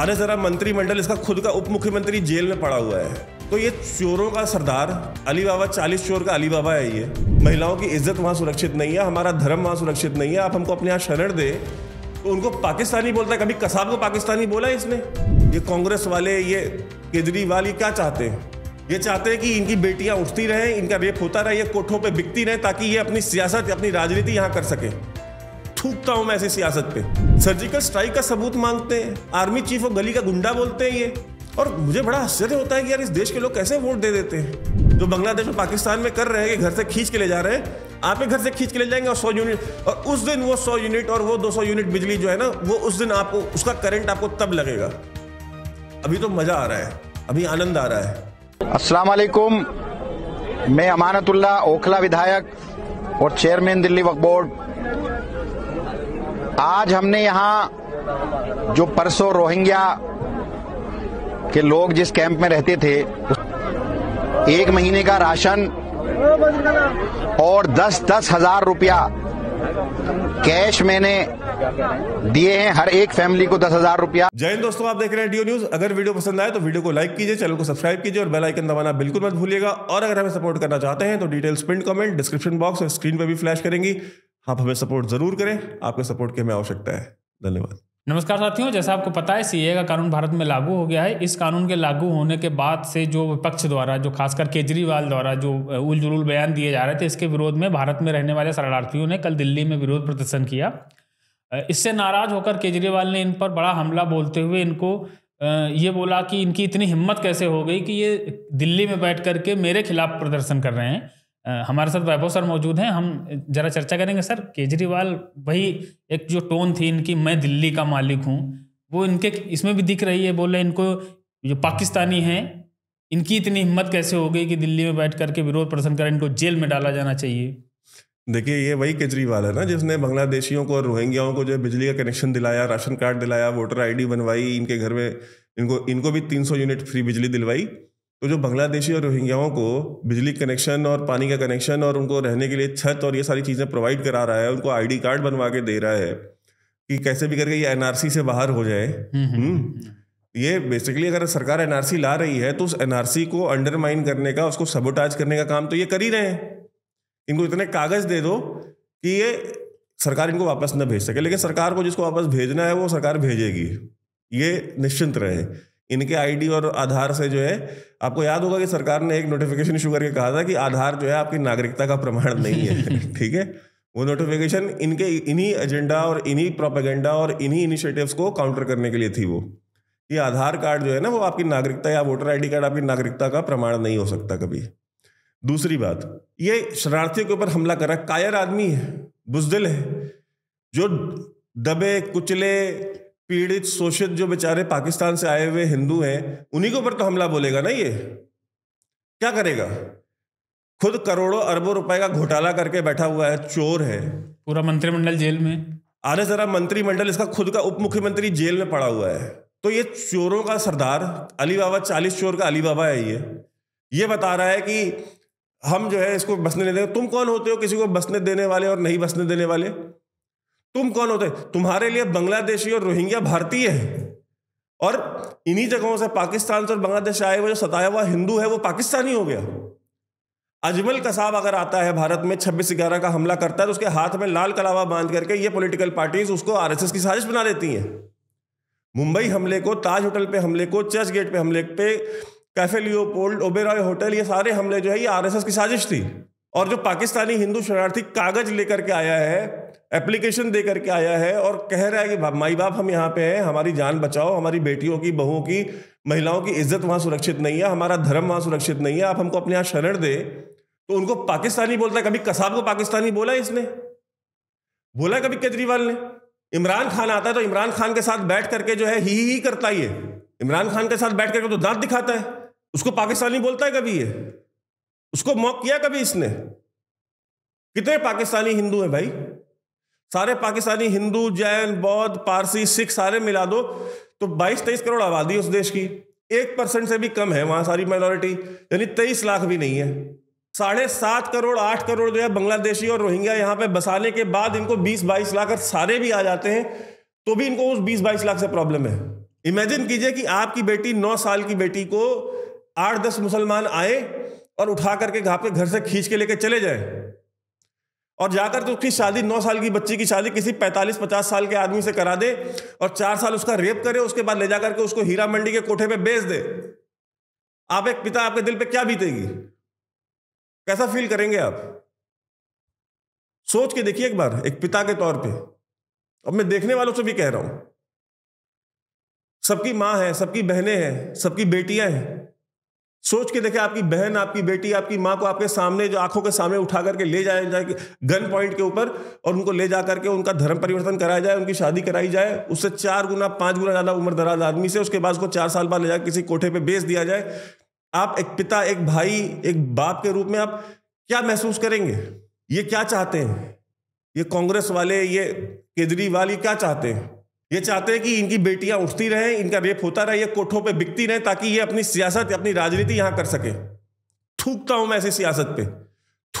Are जरा मंत्रिमंडल इसका खुद का उप मुख्यमंत्री जेल में पड़ा हुआ है तो ये चोरों का सरदार अली बाबा चालीस चोर का अली बाबा है ये महिलाओं की इज्जत वहाँ सुरक्षित नहीं है हमारा धर्म वहाँ सुरक्षित नहीं है आप हमको अपने यहाँ शरण दे तो उनको पाकिस्तानी बोलता है कभी कसाब को पाकिस्तानी बोला है इसने ये कांग्रेस वाले ये केजरीवाल ये क्या चाहते हैं ये चाहते हैं कि इनकी बेटियां उठती रहें इनका रेप होता रहे ये कोठों पे बिकती रहें ताकि ये अपनी सियासत अपनी राजनीति यहाँ कर सके थूकता हूं मैं ऐसी सियासत पे सर्जिकल स्ट्राइक का सबूत मांगते हैं आर्मी चीफ और गली का गुंडा बोलते हैं ये और मुझे बड़ा आश्चर्य होता है कि यार इस देश के लोग कैसे वोट दे देते हैं जो बांग्लादेश और पाकिस्तान में कर रहे हैं कि घर से खींच के ले जा रहे हैं आप ही घर से खींच के ले जाएंगे और सौ यूनिट और उस दिन वो सौ यूनिट और वो दो सौ यूनिट बिजली जो है ना वो उस दिन आपको उसका करंट आपको तब लगेगा अभी तो मजा आ रहा है अभी आनंद आ रहा है वालेकुम मैं अमानतुल्ला ओखला विधायक और चेयरमैन दिल्ली वक्त बोर्ड आज हमने यहाँ जो परसों रोहिंग्या के लोग जिस कैंप में रहते थे एक महीने का राशन और दस दस हजार रुपया कैश मैंने दिए हैं हर एक फैमिली को दस हजार रुपया जय दोस्तों आप देख रहे हैं डीओ न्यूज अगर वीडियो पसंद आए तो वीडियो को लाइक कीजिए चैनल को सब्सक्राइब कीजिए और बेल आइकन दबाना बिल्कुल मत भूलिएगा और अगर हमें सपोर्ट करना चाहते हैं तो details print comment description box और स्क्रीन पर भी फ्लैश करेंगी आप हमें सपोर्ट जरूर करें आपके सपोर्ट की हमें आवश्यकता है धन्यवाद नमस्कार साथियों जैसा आपको पता है सीए का कानून भारत में लागू हो गया है इस कानून के लागू होने के बाद से जो विपक्ष द्वारा जो खासकर केजरीवाल द्वारा जो उलझुल बयान दिए जा रहे थे इसके विरोध में भारत में रहने वाले शरणार्थियों ने कल दिल्ली में विरोध प्रदर्शन किया इससे नाराज होकर केजरीवाल ने इन पर बड़ा हमला बोलते हुए इनको ये बोला कि इनकी इतनी हिम्मत कैसे हो गई कि ये दिल्ली में बैठ करके मेरे खिलाफ प्रदर्शन कर रहे हैं हमारे साथ वैभव सर मौजूद हैं हम जरा चर्चा करेंगे सर केजरीवाल वही एक जो टोन थी इनकी मैं दिल्ली का मालिक हूँ वो इनके इसमें भी दिख रही है बोले इनको जो पाकिस्तानी हैं इनकी इतनी हिम्मत कैसे हो गई कि दिल्ली में बैठ करके विरोध प्रदर्शन करें इनको जेल में डाला जाना चाहिए देखिए ये वही केजरीवाल है ना जिसने बांग्लादेशियों को और रोहिंग्याओं को जो है बिजली का कनेक्शन दिलाया राशन कार्ड दिलाया वोटर आईडी बनवाई इनके घर में इनको इनको भी 300 यूनिट फ्री बिजली दिलवाई तो जो बांग्लादेशी और रोहिंग्याओं को बिजली कनेक्शन और पानी का कनेक्शन और उनको रहने के लिए छत और ये सारी चीज़ें प्रोवाइड करा रहा है उनको आईडी कार्ड बनवा के दे रहा है कि कैसे भी करके ये एनआरसी से बाहर हो जाए हम्म, हम्म, हम्म। ये बेसिकली अगर सरकार एनआरसी ला रही है तो उस एनआरसी को अंडरमाइन करने का उसको सबोटाज करने का काम तो ये कर ही रहे हैं इनको इतने कागज दे दो कि ये सरकार इनको वापस न भेज सके लेकिन सरकार को जिसको वापस भेजना है वो सरकार भेजेगी ये निश्चिंत रहे इनके आईडी और आधार से जो है आपको याद होगा कि सरकार ने एक नोटिफिकेशन इशू करके कहा था कि आधार जो है आपकी नागरिकता का प्रमाण नहीं है ठीक है वो नोटिफिकेशन इनके इन्हीं एजेंडा और इन्हीं प्रोपेगेंडा और इन्हीं इनिशिएटिव्स को काउंटर करने के लिए थी वो कि आधार कार्ड जो है ना वो आपकी नागरिकता या वोटर आईडी कार्ड आपकी नागरिकता का प्रमाण नहीं हो सकता कभी दूसरी बात ये शरणार्थियों के ऊपर हमला कर रहा है कायर आदमी है बुजदिल है जो दबे कुचले पीड़ित शोषित जो बेचारे पाकिस्तान से आए हुए हिंदू हैं उन्हीं के ऊपर तो हमला बोलेगा ना ये क्या करेगा खुद करोड़ों अरबों रुपए का घोटाला करके बैठा हुआ है चोर है पूरा मंत्रिमंडल जेल में आने जरा मंत्रिमंडल इसका खुद का उप मुख्यमंत्री जेल में पड़ा हुआ है तो ये चोरों का सरदार अली बाबा चालीस चोर का अली बाबा है ये ये बता रहा है कि हम जो है इसको बसने नहीं देंगे तुम कौन होते हो किसी को बसने देने वाले और नहीं बसने देने वाले तुम कौन होते तुम्हारे लिए बांग्लादेशी और रोहिंग्या भारतीय है और इन्हीं जगहों से पाकिस्तान से और बांग्लादेश आए हुए जो सताया हुआ हिंदू है वो पाकिस्तानी हो गया अजमल कसाब अगर आता है भारत में छब्बीस ग्यारह का हमला करता है तो उसके हाथ में लाल कलावा बांध करके ये पॉलिटिकल पार्टीज उसको आरएसएस की साजिश बना देती हैं मुंबई हमले को ताज होटल पे हमले को चर्च गेट पे हमले पे कैफे लियोपोल्ड ओबेरॉय होटल ये सारे हमले जो है ये आरएसएस की साजिश थी और जो पाकिस्तानी हिंदू शरणार्थी कागज लेकर के आया है एप्लीकेशन दे करके आया है और कह रहा है कि माई बाप हम यहाँ पे हैं हमारी जान बचाओ हमारी बेटियों की बहुओं की महिलाओं की इज्जत वहाँ सुरक्षित नहीं है हमारा धर्म वहाँ सुरक्षित नहीं है आप हमको अपने यहाँ शरण दे तो उनको पाकिस्तानी बोलता है कभी कसाब को पाकिस्तानी बोला है इसने बोला है कभी केजरीवाल ने इमरान खान आता है तो इमरान खान के साथ बैठ करके जो है ही ही करता है ये इमरान खान के साथ बैठ करके तो दांत दिखाता है उसको पाकिस्तानी बोलता है कभी ये उसको मॉक किया कभी इसने कितने पाकिस्तानी हिंदू हैं भाई सारे पाकिस्तानी हिंदू जैन बौद्ध पारसी सिख सारे मिला दो तो 22-23 करोड़ आबादी उस देश की एक परसेंट से भी कम है वहां सारी माइनॉरिटी यानी तेईस लाख भी नहीं है साढ़े सात करोड़ आठ करोड़ जो है बांग्लादेशी और रोहिंग्या यहां पे बसाने के बाद इनको बीस बाईस लाख सारे भी आ जाते हैं तो भी इनको उस बीस बाईस लाख से प्रॉब्लम है इमेजिन कीजिए कि आपकी बेटी नौ साल की बेटी को आठ दस मुसलमान आए और उठा करके घापे घर से खींच के लेके चले जाए और जाकर तो उसकी शादी नौ साल की बच्ची की शादी किसी पैंतालीस पचास साल के आदमी से करा दे और चार साल उसका रेप करे उसके बाद ले जाकर के उसको हीरा मंडी के कोठे पे बेच दे आप एक पिता आपके दिल पे क्या बीतेगी कैसा फील करेंगे आप सोच के देखिए एक बार एक पिता के तौर पे अब मैं देखने वालों से भी कह रहा हूं सबकी मां है सबकी बहनें हैं सबकी बेटियां हैं सोच के देखे आपकी बहन आपकी बेटी आपकी माँ को आपके सामने जो आंखों के सामने उठा करके ले जाया जाए गन पॉइंट के ऊपर और उनको ले जा करके उनका धर्म परिवर्तन कराया जाए उनकी शादी कराई जाए उससे चार गुना पांच गुना ज़्यादा उम्र दराज आदमी से उसके बाद उसको चार साल बाद ले जाकर किसी कोठे पर बेच दिया जाए आप एक पिता एक भाई एक बाप के रूप में आप क्या महसूस करेंगे ये क्या चाहते हैं ये कांग्रेस वाले ये केजरीवाल ये क्या चाहते हैं ये चाहते हैं कि इनकी बेटियां उठती रहें इनका रेप होता रहे ये कोठों पे बिकती रहे ताकि ये अपनी सियासत अपनी राजनीति यहां कर सके थूकता हूं मैं ऐसी सियासत पे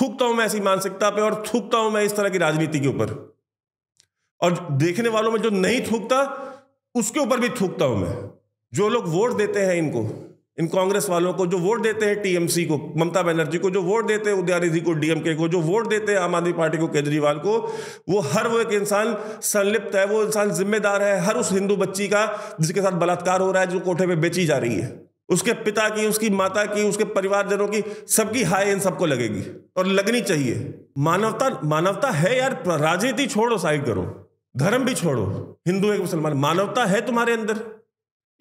थूकता हूं मैं ऐसी मानसिकता पे और थूकता हूं मैं इस तरह की राजनीति के ऊपर और देखने वालों में जो नहीं थूकता उसके ऊपर भी थूकता हूं मैं जो लोग वोट देते हैं इनको इन कांग्रेस वालों को जो वोट देते हैं टीएमसी को ममता बनर्जी को जो वोट देते हैं उदयानिधि को डीएमके को जो वोट देते हैं आम आदमी पार्टी को केजरीवाल को वो हर वो एक इंसान संलिप्त है वो इंसान जिम्मेदार है हर उस हिंदू बच्ची का जिसके साथ बलात्कार हो रहा है जो कोठे पे बेची जा रही है उसके पिता की उसकी माता की उसके परिवारजनों की सबकी हाय इन सबको लगेगी और लगनी चाहिए मानवता मानवता है यार राजनीति छोड़ो साइड करो धर्म भी छोड़ो हिंदू एक मुसलमान मानवता है तुम्हारे अंदर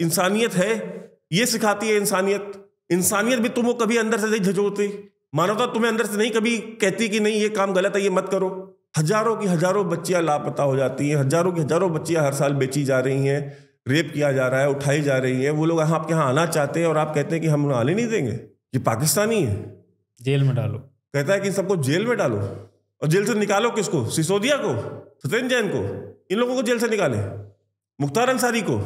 इंसानियत है ये सिखाती है इंसानियत इंसानियत भी तुमको कभी अंदर से नहीं झजोती मानवता तुम्हें अंदर से नहीं कभी कहती कि नहीं ये काम गलत है ये मत करो हजारों की हजारों बच्चियां लापता हो जाती हैं हजारों की हजारों बच्चियां हर साल बेची जा रही हैं रेप किया जा रहा है उठाई जा रही है वो लोग यहाँ आपके यहाँ आना चाहते हैं और आप कहते हैं कि हम आने नहीं देंगे ये पाकिस्तानी है जेल में डालो कहता है कि सबको जेल में डालो और जेल से निकालो किसको सिसोदिया को सत्येंद्र जैन को इन लोगों को जेल से निकाले मुख्तार अंसारी को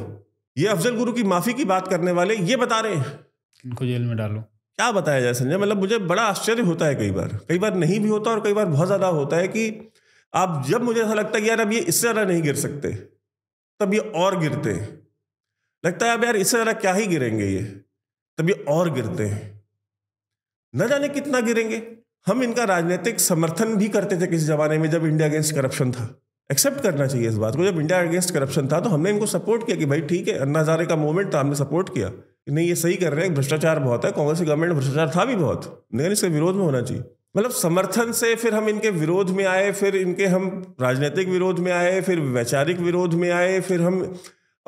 ये अफजल गुरु की माफी की बात करने वाले ये बता रहे हैं इनको जेल में डालो क्या बताया जाए संजय मतलब मुझे बड़ा आश्चर्य होता है कई बार कई बार नहीं भी होता और कई बार बहुत ज़्यादा होता है कि आप जब मुझे ऐसा लगता है यार अब ये इससे ज़्यादा नहीं गिर सकते तब ये और गिरते हैं लगता है अब यार इससे ज़्यादा क्या ही गिरेंगे ये तब ये और गिरते हैं न जाने कितना गिरेंगे हम इनका राजनीतिक समर्थन भी करते थे किसी ज़माने में जब इंडिया अगेंस्ट करप्शन था एक्सेप्ट करना चाहिए इस बात को जब इंडिया अगेंस्ट करप्शन था तो हमने इनको सपोर्ट किया कि भाई ठीक है अन्ना हजारे का मूवमेंट था हमने सपोर्ट किया कि नहीं ये सही कर रहे हैं भ्रष्टाचार बहुत है कांग्रेस की गवर्नमेंट भ्रष्टाचार था भी बहुत लेकिन इसके विरोध में होना चाहिए मतलब समर्थन से फिर हम इनके विरोध में आए फिर इनके हम राजनीतिक विरोध में आए फिर वैचारिक विरोध में आए फिर हम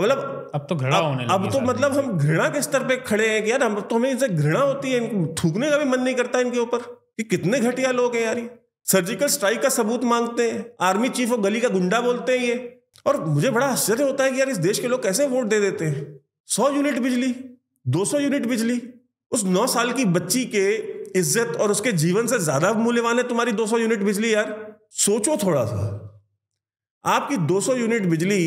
मतलब अब तो घृणा होने अब तो मतलब हम घृणा के स्तर पे खड़े हैं कि यार हम तो हमें इनसे घृणा होती है थूकने का भी मन नहीं करता इनके ऊपर कि कितने घटिया लोग हैं यार ये सर्जिकल स्ट्राइक का सबूत मांगते हैं आर्मी चीफ और गली का गुंडा बोलते हैं ये और मुझे बड़ा आश्चर्य होता है कि यार इस देश के लोग कैसे वोट दे देते हैं सौ यूनिट बिजली दो सौ यूनिट बिजली उस नौ साल की बच्ची के इज्जत और उसके जीवन से ज्यादा मूल्यवान है तुम्हारी सौ यूनिट बिजली यार सोचो थोड़ा सा आपकी दो सौ यूनिट बिजली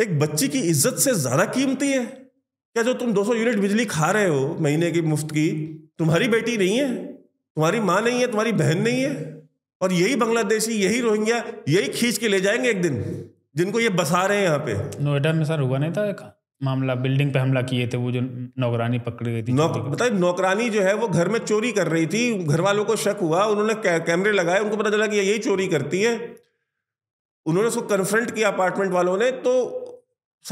एक बच्ची की इज्जत से ज्यादा कीमती है क्या जो तुम दो सौ यूनिट बिजली खा रहे हो महीने की मुफ्त की तुम्हारी बेटी नहीं है तुम्हारी माँ नहीं है तुम्हारी बहन नहीं है और यही बांग्लादेशी यही रोहिंग्या यही खींच के ले जाएंगे एक दिन जिनको ये बसा रहे हैं यहाँ पे नोएडा में सर हुआ नहीं था एक मामला बिल्डिंग पे हमला किए थे वो जो नौकरानी पकड़ी गई थी नौक, बताइए नौकरानी जो है वो घर में चोरी कर रही थी घर वालों को शक हुआ उन्होंने कै, कैमरे लगाए उनको पता चला कि यही चोरी करती है उन्होंने उसको कन्फ्रंट किया अपार्टमेंट वालों ने तो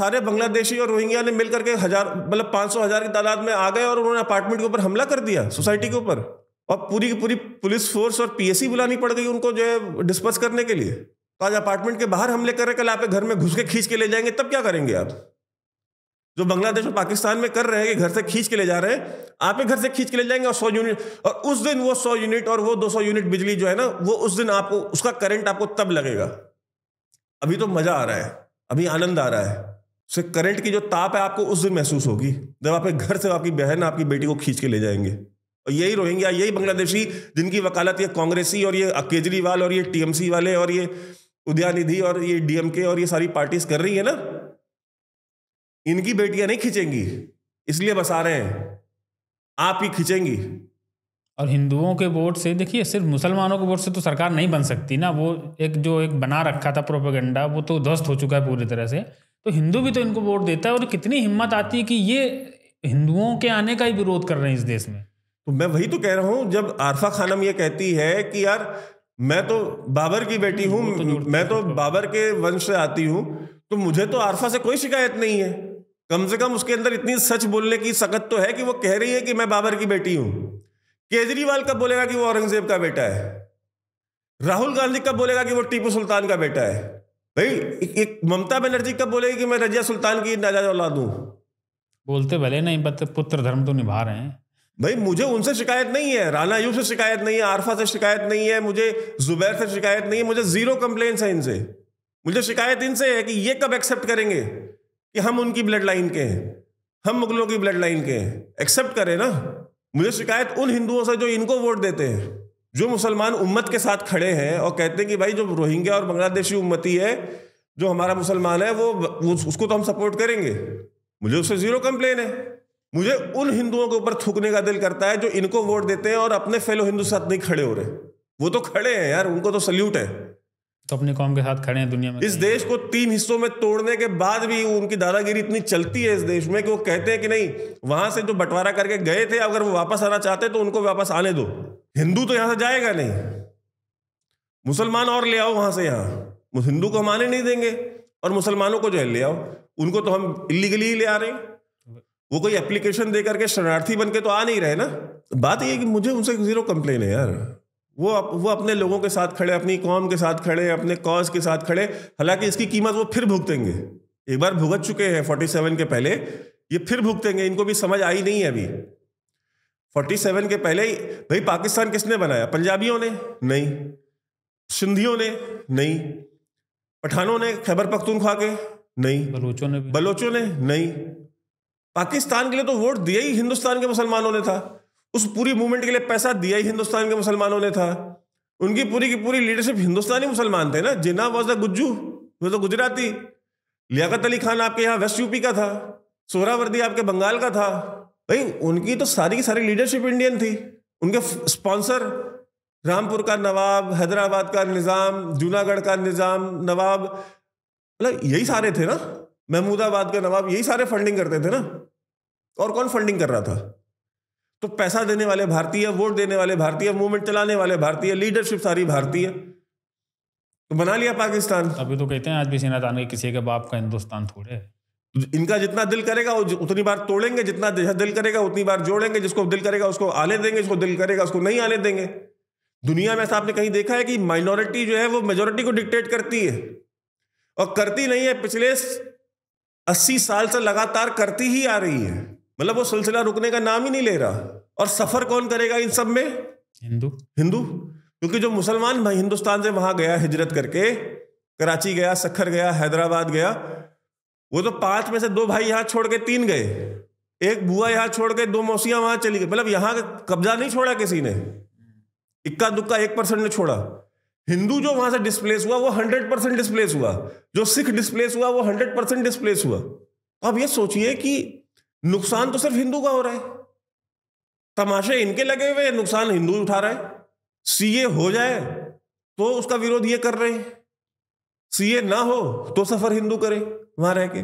सारे बांग्लादेशी और रोहिंग्या ने मिल करके हजार मतलब पाँच सौ हजार की तादाद में आ गए और उन्होंने अपार्टमेंट के ऊपर हमला कर दिया सोसाइटी के ऊपर और पूरी की पूरी पुलिस फोर्स और पीएससी बुलानी पड़ गई उनको जो है डिस्पर्स करने के लिए तो आज अपार्टमेंट के बाहर हमले कर रहे कल आपके घर में घुस के खींच के ले जाएंगे तब क्या करेंगे आप जो बांग्लादेश और पाकिस्तान में कर रहे हैं कि घर से खींच के ले जा रहे हैं आप घर से खींच के ले जाएंगे और सौ यूनिट और उस दिन वो सौ यूनिट और वो दो सौ यूनिट बिजली जो है ना वो उस दिन आपको उसका करंट आपको तब लगेगा अभी तो मजा आ रहा है अभी आनंद आ रहा है उससे करंट की जो ताप है आपको उस दिन महसूस होगी जब आप घर से आपकी बहन आपकी बेटी को खींच के ले जाएंगे और यही रोहिंग्या यही बांग्लादेशी जिनकी वकालत ये कांग्रेसी और ये केजरीवाल और ये टीएमसी वाले और ये उदयानिधि और ये डीएमके और ये सारी पार्टीज कर रही है ना इनकी बेटियां नहीं खींचेंगी इसलिए बसा रहे हैं आप ही खींचेंगी और हिंदुओं के वोट से देखिए सिर्फ मुसलमानों के वोट से तो सरकार नहीं बन सकती ना वो एक जो एक बना रखा था प्रोपेगेंडा वो तो ध्वस्त हो चुका है पूरी तरह से तो हिंदू भी तो इनको वोट देता है और कितनी हिम्मत आती है कि ये हिंदुओं के आने का ही विरोध कर रहे हैं इस देश में तो मैं वही तो कह रहा हूं जब आरफा खानम ये कहती है कि यार मैं तो बाबर की बेटी हूँ तो मैं तो बाबर के वंश से आती हूं तो मुझे तो आरफा से कोई शिकायत नहीं है कम से कम उसके अंदर इतनी सच बोलने की सकत तो है कि वो कह रही है कि मैं बाबर की बेटी हूँ केजरीवाल कब बोलेगा कि वो औरंगजेब का बेटा है राहुल गांधी कब बोलेगा कि वो टीपू सुल्तान का बेटा है भाई एक ममता बनर्जी कब बोलेगी कि मैं रजिया सुल्तान की नाजाज औलाद हूँ बोलते भले नहीं पर पुत्र धर्म तो निभा रहे हैं भाई मुझे उनसे शिकायत नहीं है राना यू से शिकायत नहीं है आरफा से शिकायत नहीं है मुझे जुबैर से शिकायत नहीं है मुझे जीरो कंप्लेन्स है इनसे मुझे शिकायत इनसे है कि ये कब एक्सेप्ट करेंगे कि हम उनकी ब्लड लाइन के हैं हम मुगलों की ब्लड लाइन के हैं एक्सेप्ट करें ना मुझे शिकायत उन हिंदुओं से जो इनको वोट देते हैं जो मुसलमान उम्मत के साथ खड़े हैं और कहते हैं कि भाई जो रोहिंग्या और बांग्लादेशी उम्मती है जो हमारा मुसलमान है वो उसको तो हम सपोर्ट करेंगे मुझे उससे जीरो कंप्लेन है मुझे उन हिंदुओं के ऊपर थूकने का दिल करता है जो इनको वोट देते हैं और अपने फेलो हिंदू साथ नहीं खड़े हो रहे वो तो खड़े हैं यार उनको तो सल्यूट है तो अपने कौम के साथ खड़े हैं दुनिया में इस तो। देश को तीन हिस्सों में तोड़ने के बाद भी उनकी दादागिरी इतनी चलती है इस देश में कि वो कहते हैं कि नहीं वहां से जो बंटवारा करके गए थे अगर वो वापस आना चाहते तो उनको वापस आने दो हिंदू तो यहां से जाएगा नहीं मुसलमान और ले आओ वहां से यहाँ हिंदू को हम आने नहीं देंगे और मुसलमानों को जो है ले आओ उनको तो हम इलीगली ही ले आ रहे हैं वो कोई एप्लीकेशन दे करके शरणार्थी बन के तो आ नहीं रहे ना बात ये कि मुझे उनसे जीरो कंप्लेन है यार वो अप, वो अपने लोगों के साथ खड़े अपनी कौम के साथ खड़े अपने कॉज के साथ खड़े हालांकि इसकी कीमत वो फिर भुगतेंगे एक बार भुगत चुके हैं फोर्टी सेवन के पहले ये फिर भुगतेंगे इनको भी समझ आई नहीं है अभी फोर्टी सेवन के पहले ही भाई पाकिस्तान किसने बनाया पंजाबियों ने नहीं सिंधियों ने नहीं पठानों ने खैबर पख्तूनख्वा के नहीं बलोचों ने बलोचों ने नहीं पाकिस्तान के लिए तो वोट दिया ही हिंदुस्तान के मुसलमानों ने था उस पूरी मूवमेंट के लिए पैसा दिया ही हिंदुस्तान के मुसलमानों ने था उनकी पूरी की पूरी लीडरशिप हिंदुस्तानी मुसलमान थे ना जिना वॉज द गुज्जू वो तो गुजराती लियाकत अली खान आपके यहाँ वेस्ट यूपी का था सोहरावर्दी आपके बंगाल का था भाई उनकी तो सारी की सारी लीडरशिप इंडियन थी उनके स्पॉन्सर रामपुर का नवाब हैदराबाद का निज़ाम जूनागढ़ का निज़ाम नवाब मतलब यही सारे थे ना महमूदाबाद का नवाब यही सारे फंडिंग करते थे ना और कौन फंडिंग कर रहा था तो पैसा देने वाले भारतीय वोट देने वाले भारतीय मूवमेंट चलाने वाले भारतीय लीडरशिप सारी भारतीय तो बना लिया पाकिस्तान अभी तो कहते हैं आज भी सेना तान के किसी के बाप का हिंदुस्तान थोड़े इनका जितना दिल करेगा वो उतनी बार तोड़ेंगे जितना दिल करेगा उतनी बार जोड़ेंगे जिसको दिल करेगा उसको आले देंगे जिसको दिल करेगा उसको नहीं आले देंगे दुनिया में ऐसा आपने कहीं देखा है कि माइनॉरिटी जो है वो मेजोरिटी को डिक्टेट करती है और करती नहीं है पिछले अस्सी साल से लगातार करती ही आ रही है मतलब वो सिलसिला रुकने का नाम ही नहीं ले रहा और सफर कौन करेगा इन सब में हिंदू हिंदू क्योंकि जो मुसलमान भाई हिंदुस्तान से वहां गया हिजरत करके कराची गया सखर गया हैदराबाद गया वो तो पांच में से दो भाई यहाँ छोड़ के तीन गए एक बुआ यहाँ छोड़ के दो मौसियां वहां चली गई मतलब यहाँ कब्जा नहीं छोड़ा किसी ने इक्का दुक्का एक परसेंट ने छोड़ा हिंदू जो वहां से डिस्प्लेस हुआ वो हंड्रेड परसेंट डिस्प्लेस हुआ जो सिख डिस्प्लेस हुआ वो हंड्रेड परसेंट डिस्प्लेस हुआ अब तो ये सोचिए कि नुकसान तो सिर्फ हिंदू का हो रहा है तमाशे इनके लगे हुए नुकसान हिंदू उठा रहा है सीए हो जाए तो उसका विरोध ये कर रहे हैं सीए ना हो तो सफर हिंदू करे वहां रह के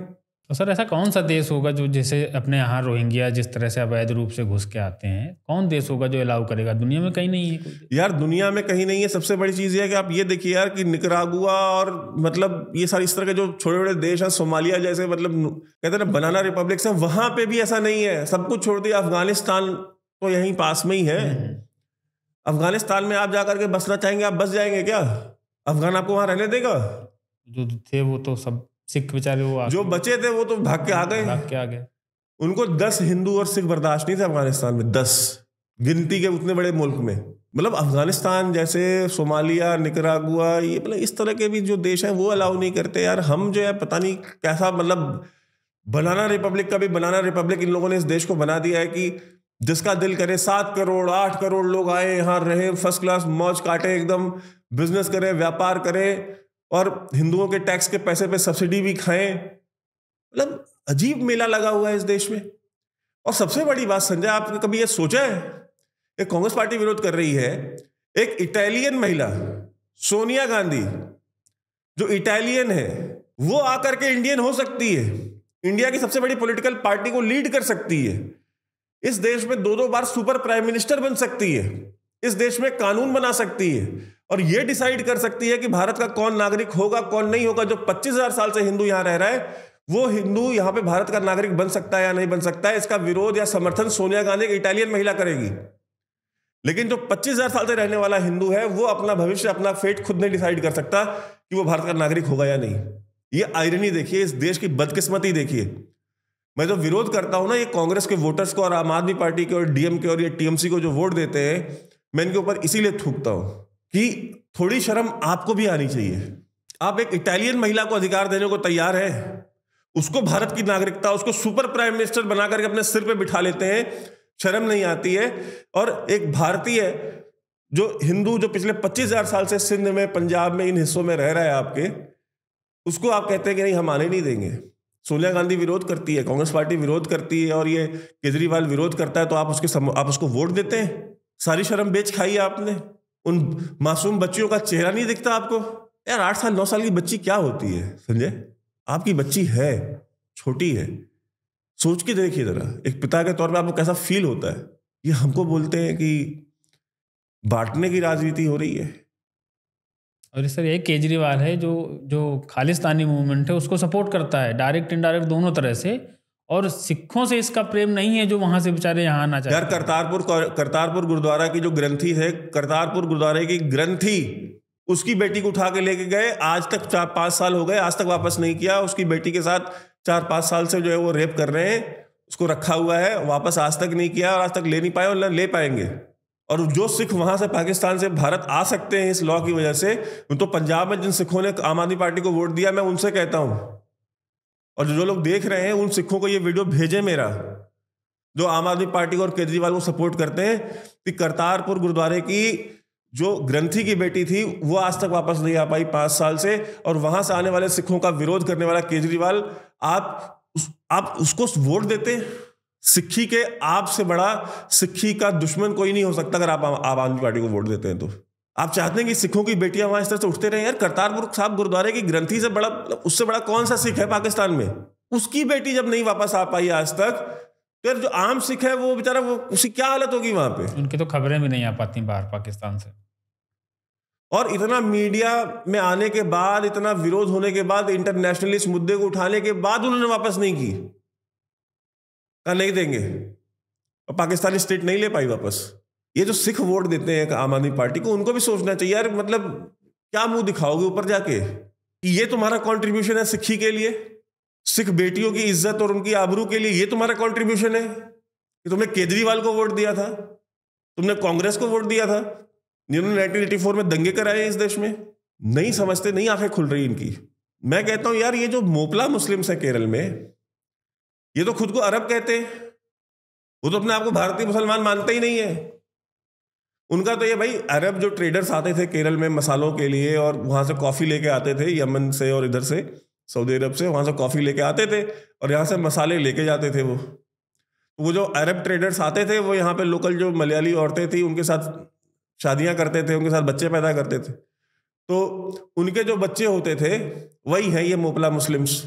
और तो सर ऐसा कौन सा देश होगा जो जैसे अपने यहाँ रोहिंग्या जिस तरह से अवैध रूप से घुस के आते हैं कौन देश होगा जो अलाउ करेगा दुनिया में कहीं नहीं है यार दुनिया में कहीं नहीं है सबसे बड़ी चीज़ है कि आप ये देखिए यार कि निकरागुआ और मतलब ये सारे इस तरह के जो छोटे छोटे देश हैं सोमालिया जैसे मतलब कहते हैं ना बनाना रिपब्लिक से वहाँ पर भी ऐसा नहीं है सब कुछ छोड़ दिया अफगानिस्तान तो यहीं पास में ही है हम्म, हम्म। अफगानिस्तान में आप जाकर के बसना चाहेंगे आप बस जाएंगे क्या अफगान आपको वहाँ रहने देगा जो थे वो तो सब सिख बेचारे वो जो बचे थे वो तो भाग के आ गए भाग के आ गए उनको दस हिंदू और सिख बर्दाश्त नहीं थे अफगानिस्तान में दस गिनती के उतने बड़े मुल्क में मतलब अफगानिस्तान जैसे सोमालिया निकरागुआ ये मतलब इस तरह के भी जो देश हैं वो अलाउ नहीं करते यार हम जो है पता नहीं कैसा मतलब बनाना रिपब्लिक का भी बनाना रिपब्लिक इन लोगों ने इस देश को बना दिया है कि जिसका दिल करे सात करोड़ आठ करोड़ लोग आए यहाँ रहे फर्स्ट क्लास मौज काटे एकदम बिजनेस करें व्यापार करें और हिंदुओं के टैक्स के पैसे पे सब्सिडी भी खाएं मतलब अजीब मेला लगा हुआ है इस देश में और सबसे बड़ी बात संजय आपने कभी ये सोचा है कि कांग्रेस पार्टी विरोध कर रही है एक इटालियन महिला सोनिया गांधी जो इटालियन है वो आकर के इंडियन हो सकती है इंडिया की सबसे बड़ी पॉलिटिकल पार्टी को लीड कर सकती है इस देश में दो दो बार सुपर प्राइम मिनिस्टर बन सकती है इस देश में कानून बना सकती है और यह डिसाइड कर सकती है कि भारत का कौन नागरिक होगा कौन नहीं होगा जो 25,000 साल से हिंदू यहां रह रहा है वो हिंदू यहां पे भारत का नागरिक बन सकता है या नहीं बन सकता है इसका विरोध या समर्थन सोनिया गांधी की इटालियन महिला करेगी लेकिन जो 25,000 साल से रहने वाला हिंदू है वो अपना भविष्य अपना फेट खुद नहीं डिसाइड कर सकता कि वो भारत का नागरिक होगा या नहीं ये आयरनी देखिए इस देश की बदकिस्मती देखिए मैं जो विरोध करता हूं ना ये कांग्रेस के वोटर्स को और आम आदमी पार्टी के और डीएम के और ये टीएमसी को जो वोट देते हैं मैं इनके ऊपर इसीलिए थूकता हूं कि थोड़ी शर्म आपको भी आनी चाहिए आप एक इटालियन महिला को अधिकार देने को तैयार है उसको भारत की नागरिकता उसको सुपर प्राइम मिनिस्टर बना करके अपने सिर पे बिठा लेते हैं शर्म नहीं आती है और एक भारतीय जो हिंदू जो पिछले पच्चीस हजार साल से सिंध में पंजाब में इन हिस्सों में रह रहा है आपके उसको आप कहते हैं कि नहीं हम आने नहीं देंगे सोनिया गांधी विरोध करती है कांग्रेस पार्टी विरोध करती है और ये केजरीवाल विरोध करता है तो आप उसके सम, आप उसको वोट देते हैं सारी शर्म बेच खाई है आपने उन मासूम बच्चियों का चेहरा नहीं दिखता आपको यार आठ साल नौ साल की बच्ची क्या होती है संजय आपकी बच्ची है छोटी है सोच के देखिए जरा एक पिता के तौर पर आपको कैसा फील होता है ये हमको बोलते हैं कि बांटने की राजनीति हो रही है और सर ये केजरीवाल है जो जो खालिस्तानी मूवमेंट है उसको सपोर्ट करता है डायरेक्ट इनडायरेक्ट दोनों तरह से और सिखों से इसका प्रेम नहीं है जो वहां से बेचारे यहाँ आना चाहते करतारपुर करतारपुर गुरुद्वारा की जो ग्रंथी है करतारपुर गुरुद्वारे की ग्रंथी उसकी बेटी को उठा के लेके गए आज तक चार पांच साल हो गए आज तक वापस नहीं किया उसकी बेटी के साथ चार पांच साल से जो है वो रेप कर रहे हैं उसको रखा हुआ है वापस आज तक नहीं किया और आज तक ले नहीं पाए और ले पाएंगे और जो सिख वहां से पाकिस्तान से भारत आ सकते हैं इस लॉ की वजह से तो पंजाब में जिन सिखों ने आम आदमी पार्टी को वोट दिया मैं उनसे कहता हूँ और जो लोग देख रहे हैं उन सिखों को ये वीडियो भेजे मेरा जो आम आदमी पार्टी और केजरीवाल को सपोर्ट करते हैं कि करतारपुर गुरुद्वारे की जो ग्रंथी की बेटी थी वो आज तक वापस नहीं आ पाई पांच साल से और वहां से आने वाले सिखों का विरोध करने वाला केजरीवाल आप उस, आप उसको वोट देते सिक्खी के आप से बड़ा सिक्खी का दुश्मन कोई नहीं हो सकता अगर आप आम आदमी पार्टी को वोट देते हैं तो आप चाहते हैं कि सिखों की बेटियां वहां इस तरह से उठते रहे यार करतारपुर साहब गुरुद्वारे की ग्रंथी से बड़ा उससे बड़ा कौन सा सिख है पाकिस्तान में उसकी बेटी जब नहीं वापस आ पाई आज तक फिर तो जो आम सिख है वो बेचारा वो उसकी क्या हालत होगी वहां पे उनकी तो खबरें भी नहीं आ पाती बाहर पाकिस्तान से और इतना मीडिया में आने के बाद इतना विरोध होने के बाद इंटरनेशनल इस मुद्दे को उठाने के बाद उन्होंने वापस नहीं की कहा नहीं देंगे और पाकिस्तानी स्टेट नहीं ले पाई वापस ये जो सिख वोट देते हैं आम आदमी पार्टी को उनको भी सोचना चाहिए यार मतलब क्या मुंह दिखाओगे ऊपर जाके कि ये तुम्हारा कॉन्ट्रीब्यूशन है सिखी के लिए सिख बेटियों की इज्जत और उनकी आबरू के लिए ये तुम्हारा कॉन्ट्रीब्यूशन है कि तुमने केजरीवाल को वोट दिया था तुमने कांग्रेस को वोट दिया था जिन्होंने 1984 में दंगे कराए इस देश में नहीं समझते नहीं आंखें खुल रही इनकी मैं कहता हूं यार ये जो मोपला मुस्लिम्स हैं केरल में ये तो खुद को अरब कहते हैं वो तो अपने आप को भारतीय मुसलमान मानते ही नहीं है उनका तो ये भाई अरब जो ट्रेडर्स आते थे केरल में मसालों के लिए और वहाँ से कॉफ़ी लेके आते थे यमन से और इधर से सऊदी अरब से वहाँ से कॉफ़ी लेके आते थे और यहाँ से मसाले लेके जाते थे वो वो जो अरब ट्रेडर्स आते थे वो यहाँ पे लोकल जो मलयाली औरतें थी उनके साथ शादियाँ करते थे उनके साथ बच्चे पैदा करते थे तो उनके जो बच्चे होते थे वही हैं ये मोपला मुस्लिम्स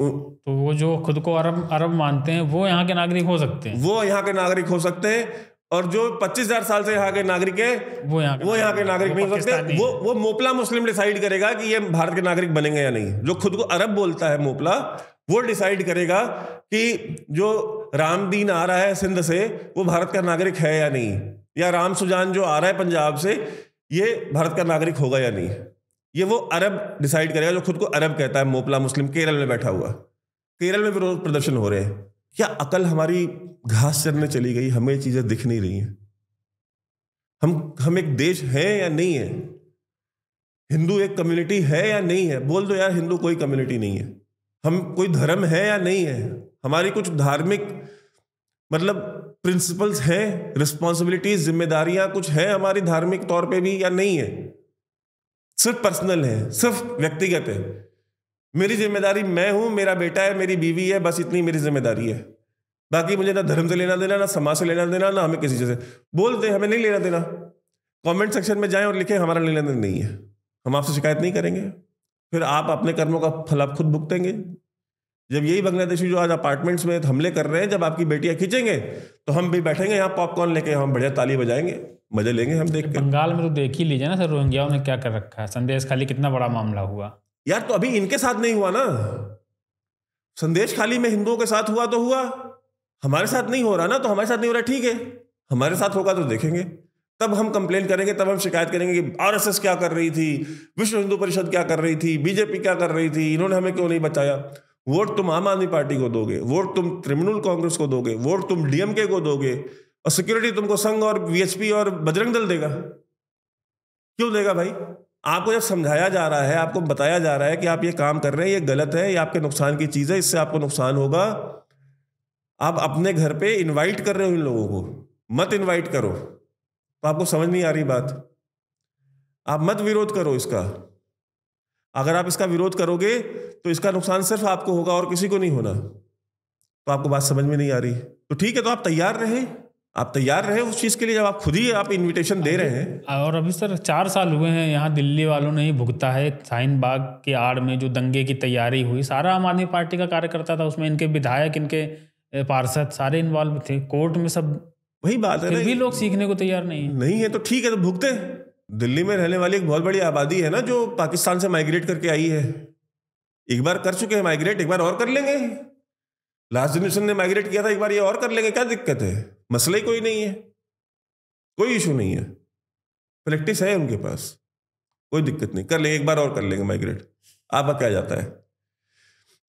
तो वो जो खुद को अरब अरब मानते हैं वो यहाँ के नागरिक हो सकते हैं वो यहाँ के नागरिक हो सकते हैं और जो 25,000 साल से यहाँ के नागरिक है वो यहाँ वो यहाँ के नागरिक नहीं हो सकते वो वो मोपला मुस्लिम डिसाइड करेगा कि ये भारत के नागरिक बनेंगे या नहीं जो खुद को अरब बोलता है मोपला वो डिसाइड करेगा कि जो रामदीन आ रहा है सिंध से वो भारत का नागरिक है या नहीं या राम सुजान जो आ रहा है पंजाब से ये भारत का नागरिक होगा या नहीं ये वो अरब डिसाइड करेगा जो खुद को अरब कहता है मोपला मुस्लिम केरल में बैठा हुआ केरल में विरोध प्रदर्शन हो रहे हैं क्या अकल हमारी घास चरने चली गई हमें चीज़ें दिख नहीं रही हैं हम हम एक देश है या नहीं है हिंदू एक कम्युनिटी है या नहीं है बोल दो यार हिंदू कोई कम्युनिटी नहीं है हम कोई धर्म है या नहीं है हमारी कुछ धार्मिक मतलब प्रिंसिपल्स हैं रिस्पॉन्सिबिलिटीज जिम्मेदारियां कुछ हैं हमारी धार्मिक तौर पे भी या नहीं है सिर्फ पर्सनल है सिर्फ व्यक्तिगत है मेरी जिम्मेदारी मैं हूं मेरा बेटा है मेरी बीवी है बस इतनी मेरी जिम्मेदारी है बाकी मुझे ना धर्म से लेना देना ना समाज से लेना देना ना हमें किसी चीज़ से बोल दे हमें नहीं लेना देना कमेंट सेक्शन में जाएं और लिखें हमारा लेना देना नहीं है हम आपसे शिकायत नहीं करेंगे फिर आप अपने कर्मों का फल आप खुद भुगतेंगे जब यही बांग्लादेशी जो आज अपार्टमेंट्स में हमले कर रहे हैं जब आपकी बेटियां खींचेंगे तो हम भी बैठेंगे यहाँ पॉपकॉर्न लेके हम बढ़िया ताली बजाएंगे मजे लेंगे हम देख बंगाल में तो देख ही लीजिए ना सर रोहिंग्याओं ने क्या कर रखा है संदेश खाली कितना बड़ा मामला हुआ यार तो अभी इनके साथ नहीं हुआ ना संदेश खाली में हिंदुओं के साथ हुआ तो हुआ हमारे साथ नहीं हो रहा ना तो हमारे साथ नहीं हो रहा ठीक है हमारे साथ होगा तो देखेंगे तब हम कंप्लेन करेंगे तब हम शिकायत करेंगे कि आरएसएस क्या कर रही थी विश्व हिंदू परिषद क्या कर रही थी बीजेपी क्या कर रही थी इन्होंने हमें क्यों नहीं बचाया वोट तुम आम आदमी पार्टी को दोगे वोट तुम तृणमूल कांग्रेस को दोगे वोट तुम डीएमके को दोगे और सिक्योरिटी तुमको संघ और वीएचपी और बजरंग दल देगा क्यों देगा भाई आपको जब समझाया जा रहा है आपको बताया जा रहा है कि आप ये काम कर रहे हैं ये गलत है ये आपके नुकसान की चीज़ है इससे आपको नुकसान होगा आप अपने घर पे इनवाइट कर रहे हो इन लोगों को मत इनवाइट करो तो आपको समझ नहीं आ रही बात आप मत विरोध करो इसका अगर आप इसका विरोध करोगे तो इसका नुकसान सिर्फ आपको होगा और किसी को नहीं होना तो आपको बात समझ में नहीं आ रही तो ठीक है तो आप तैयार रहें आप तैयार रहे उस चीज़ के लिए जब आप खुद ही आप इनविटेशन दे रहे हैं हाँ, और अभी सर चार साल हुए हैं यहाँ दिल्ली वालों ने ही भुगता है साइन बाग के आड़ में जो दंगे की तैयारी हुई सारा आम आदमी पार्टी का कार्यकर्ता था उसमें इनके विधायक इनके पार्षद सारे इन्वॉल्व थे कोर्ट में सब वही बात है भी लोग सीखने को तैयार नहीं नहीं है तो ठीक है तो भुगते दिल्ली में रहने वाली एक बहुत बड़ी आबादी है ना जो पाकिस्तान से माइग्रेट करके आई है एक बार कर चुके हैं माइग्रेट एक बार और कर लेंगे लास्ट जनरेशन ने माइग्रेट किया था एक बार ये और कर लेंगे क्या दिक्कत है मसला ही कोई नहीं है कोई इशू नहीं है प्रैक्टिस है उनके पास कोई दिक्कत नहीं कर लेंगे एक बार और कर लेंगे माइग्रेट आपका क्या जाता है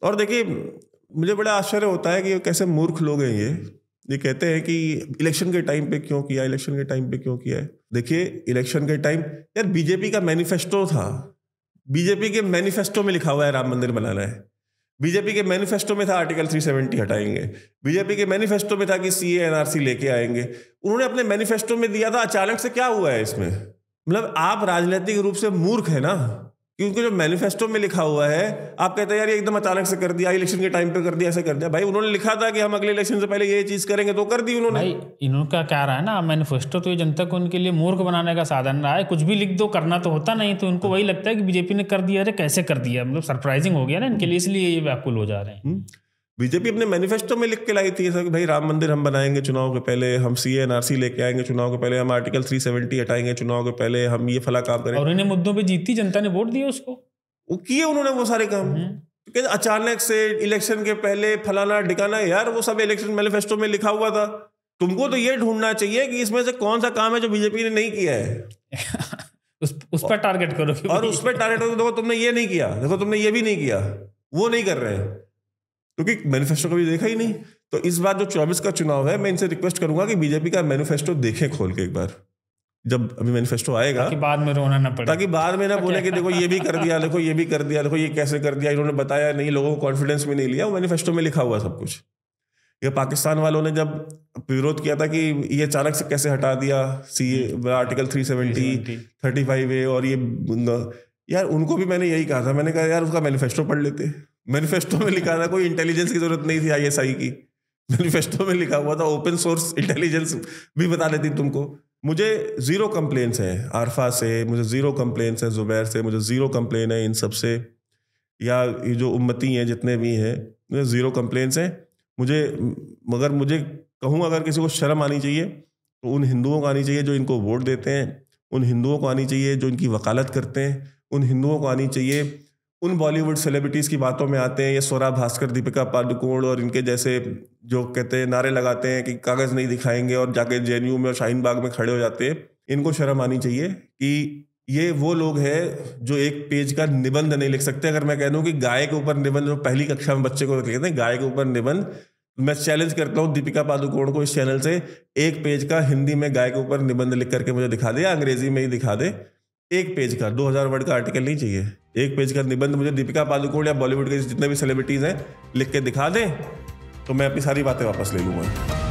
और देखिए मुझे बड़ा आश्चर्य होता है कि कैसे मूर्ख लोग हैं ये ये कहते हैं कि इलेक्शन के टाइम पे क्यों किया इलेक्शन के टाइम पे क्यों किया है देखिए इलेक्शन के टाइम यार बीजेपी का मैनिफेस्टो था बीजेपी के मैनिफेस्टो में लिखा हुआ है राम मंदिर बनाना है बीजेपी के मैनिफेस्टो में था आर्टिकल 370 हटाएंगे बीजेपी के मैनिफेस्टो में था कि सी एनआरसी लेके आएंगे उन्होंने अपने मैनिफेस्टो में दिया था अचानक से क्या हुआ है इसमें मतलब आप राजनीतिक रूप से मूर्ख है ना क्योंकि जो मैनिफेस्टो में लिखा हुआ है आप कहते हैं यार ये एकदम अचानक से कर दिया इलेक्शन के टाइम पे कर दिया ऐसे कर दिया भाई उन्होंने लिखा था कि हम अगले इलेक्शन से पहले ये चीज करेंगे तो कर दी उन्होंने भाई इनका क्या रहा है ना मैनिफेस्टो तो ये जनता को उनके लिए मूर्ख बनाने का साधन रहा है कुछ भी लिख दो करना तो होता नहीं तो इनको वही लगता है कि बीजेपी ने कर दिया अरे कैसे कर दिया मतलब सरप्राइजिंग हो गया ना इनके लिए इसलिए ये व्याकुल हो जा रहे हैं हम्म। बीजेपी अपने मैनिफेस्टो में लिख के लाई थी सर भाई राम मंदिर हम बनाएंगे चुनाव के पहले हम सी एन आर सी लेके आएंगे चुनाव के पहले हम आर्टिकल थ्री सेवेंटी हटाएंगे चुनाव के पहले हम ये फला काम करेंगे और इन्हें मुद्दों पे जीती जनता ने वोट दिया उसको वो किए उन्होंने वो सारे काम हम्म। तो अचानक से इलेक्शन के पहले फलाना ढिकाना यार वो सब इलेक्शन मैनिफेस्टो में लिखा हुआ था तुमको तो ये ढूंढना चाहिए कि इसमें से कौन सा काम है जो बीजेपी ने नहीं किया है उस उस पर टारगेट करो और उस पर टारगेट करो देखो तुमने ये नहीं किया देखो तुमने ये भी नहीं किया वो नहीं कर रहे हैं क्योंकि मैनिफेस्टो कभी देखा ही नहीं तो इस बार जो चौबीस का चुनाव है मैं इनसे रिक्वेस्ट करूंगा कि बीजेपी का मैनिफेस्टो देखें खोल के एक बार जब अभी मैनिफेस्टो आएगा ताकि बाद में रोना ना पड़े ताकि बाद में ना बोले कि देखो ये भी कर दिया देखो ये भी कर दिया देखो ये कैसे कर दिया इन्होंने बताया नहीं लोगों को कॉन्फिडेंस में नहीं लिया वो मैनिफेस्टो में लिखा हुआ सब कुछ ये पाकिस्तान वालों ने जब विरोध किया था कि ये अचानक से कैसे हटा दिया सी article three seventy thirty five A hmm. और ये यार उनको भी मैंने यही कहा था मैंने कहा यार उसका मैनिफेस्टो पढ़ लेते मैनिफेस्टो में लिखा था कोई इंटेलिजेंस की जरूरत नहीं थी आईएसआई की मैनिफेस्टो में लिखा हुआ था ओपन सोर्स इंटेलिजेंस भी बता देती तुमको मुझे ज़ीरो कंप्लेंट्स हैं आरफा से मुझे ज़ीरो कंप्लेंट्स हैं ज़ुबैर से मुझे ज़ीरो कंप्लेन है इन सब से या ये जो उम्मती हैं जितने भी हैं मुझे ज़ीरो कंप्लेंट्स हैं मुझे मगर मुझे कहूँ अगर किसी को शर्म आनी चाहिए तो उन हिंदुओं को आनी चाहिए जो इनको वोट देते हैं उन हिंदुओं को आनी चाहिए जो इनकी वकालत करते हैं उन हिंदुओं को आनी चाहिए उन बॉलीवुड सेलिब्रिटीज़ की बातों में आते हैं ये स्वरा भास्कर दीपिका पादुकोण और इनके जैसे जो कहते हैं नारे लगाते हैं कि कागज़ नहीं दिखाएंगे और जाके जे में और शाहीन बाग में खड़े हो जाते हैं इनको शर्म आनी चाहिए कि ये वो लोग हैं जो एक पेज का निबंध नहीं लिख सकते अगर मैं कह दूं कि गाय के ऊपर निबंध जो पहली कक्षा में बच्चे को लेते हैं गाय के ऊपर निबंध मैं चैलेंज करता हूँ दीपिका पादुकोण को इस चैनल से एक पेज का हिंदी में गाय के ऊपर निबंध लिख करके मुझे दिखा दे या अंग्रेजी में ही दिखा दे एक पेज का दो हजार वर्ड का आर्टिकल नहीं चाहिए एक पेज का निबंध मुझे दीपिका पादुकोण या बॉलीवुड के जितने भी सेलिब्रिटीज हैं लिख के दिखा दें तो मैं अपनी सारी बातें वापस ले लूंगा